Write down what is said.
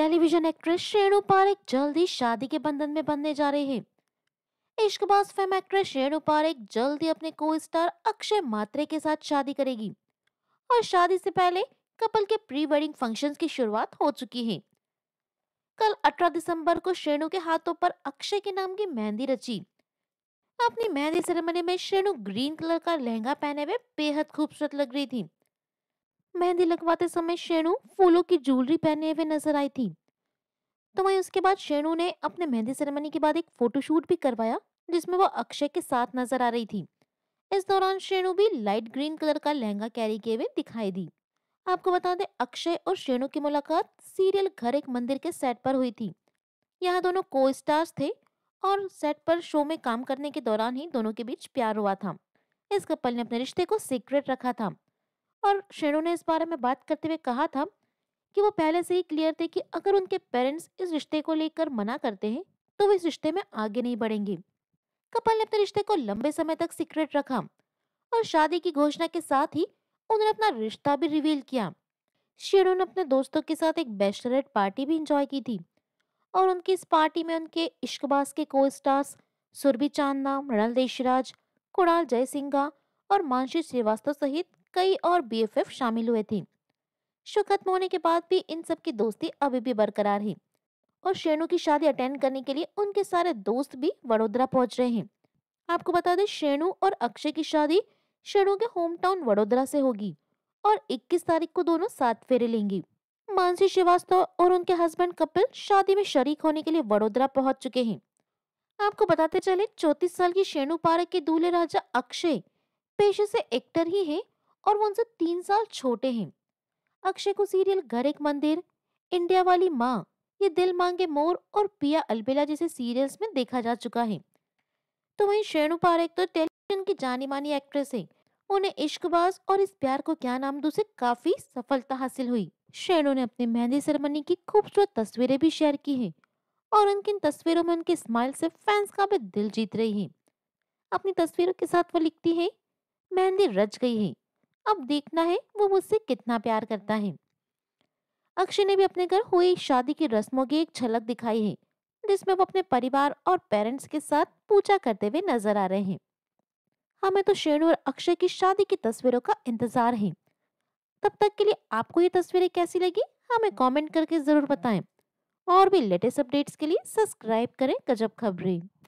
television actress Shrenu Parikh जल्द ही शादी के बंधन में बंधने जा रही है इश्कबाज फेम एक्ट्रेस शेरू पारेख जल्द ही अपने को स्टार अक्षय मात्रे के साथ शादी करेगी और शादी से पहले कपल के प्री वेडिंग फंक्शन की शुरुआत हो चुकी है कल 18 दिसंबर को शेणु के हाथों पर अक्षय के नाम की मेहंदी रची अपनी मेहंदी सेरेमनी में शेणु ग्रीन कलर का लहंगा पहने हुए बेहद खूबसूरत लग रही थी मेहंदी लगवाते समय शेणु फूलों की ज्वेलरी पहने हुए नजर आई थी तो वहीं उसके बाद शेणु ने अपने मेहंदी सेरेमनी के बाद एक फोटोशूट भी करवाया जिसमें वो अक्षय के साथ नजर आ रही थी इस दौरान शेणु भी लाइट ग्रीन कलर का लहंगा कैरी किए हुए दिखाई दी आपको बता दें अक्षय और शेणु की मुलाकात सीरियल घर एक मंदिर के सेट पर हुई थी यहाँ दोनों को स्टार्स थे और सेट पर शो में काम करने के दौरान ही दोनों के बीच प्यार हुआ था इस कपल ने अपने रिश्ते को सीक्रेट रखा था और शेरों ने इस बारे में बात करते हुए कहा था कि वो पहले से ही क्लियर थे कि अगर उनके पेरेंट्स इस रिश्ते को लेकर मना करते हैं तो वो इस रिश्ते में आगे नहीं बढ़ेंगे कपल ने अपने रिश्ते को लंबे समय तक सीक्रेट रखा और शादी की घोषणा के साथ ही उन्होंने अपना रिश्ता भी रिवील किया शेरों ने अपने दोस्तों के साथ एक बैचलरेट पार्टी भी इंजॉय की थी और उनकी इस पार्टी में उनके इश्कबाज के को स्टार्स सुरभि चांदना मृणाल देशराज कुणाल जयसिंगा और मानसी श्रीवास्तव सहित कई और बीएफएफ शामिल हुए थे शो खत्म होने के बाद भी इन सब की दोस्ती अभी भी बरकरार है और शेनू की शादी अटेंड करने के लिए उनके सारे दोस्त भी वडोदरा पहुंच रहे हैं आपको बता दें शेणु और अक्षय की शादी शेणु के होम टाउन वडोदरा से होगी और 21 तारीख को दोनों साथ फेरे लेंगी मानसी श्रीवास्तव और उनके हस्बैंड कपिल शादी में शरीक होने के लिए वडोदरा पहुंच चुके हैं आपको बताते चले चौतीस साल की शेणु पारक के दूल्हे राजा अक्षय पेशे से एक्टर ही है और वो उनसे तीन साल छोटे हैं अक्षय को सीरियल घर एक मंदिर इंडिया वाली माँ ये दिल मांगे मोर और पिया अलबेला जैसे सीरियल्स में देखा जा चुका है तो वही शेणु पारेख तो टेलीविजन की जानी मानी एक्ट्रेस है उन्हें इश्कबाज और इस प्यार को क्या नाम दू से काफी सफलता हासिल हुई शेणु ने अपनी मेहंदी सेरेमनी की खूबसूरत तस्वीरें भी शेयर की हैं और उनकी तस्वीरों में उनके स्माइल से फैंस का भी दिल जीत रही है अपनी तस्वीरों के साथ वो लिखती है मेहंदी रच गई है अब देखना है वो मुझसे कितना प्यार करता है अक्षय ने भी अपने घर हुई शादी की रस्मों की एक झलक दिखाई है जिसमें वो अपने परिवार और पेरेंट्स के साथ पूजा करते हुए नजर आ रहे हैं हमें तो शेणु और अक्षय की शादी की तस्वीरों का इंतजार है तब तक के लिए आपको ये तस्वीरें कैसी लगी हमें कमेंट करके ज़रूर बताएं और भी लेटेस्ट अपडेट्स के लिए सब्सक्राइब करें गजब खबरें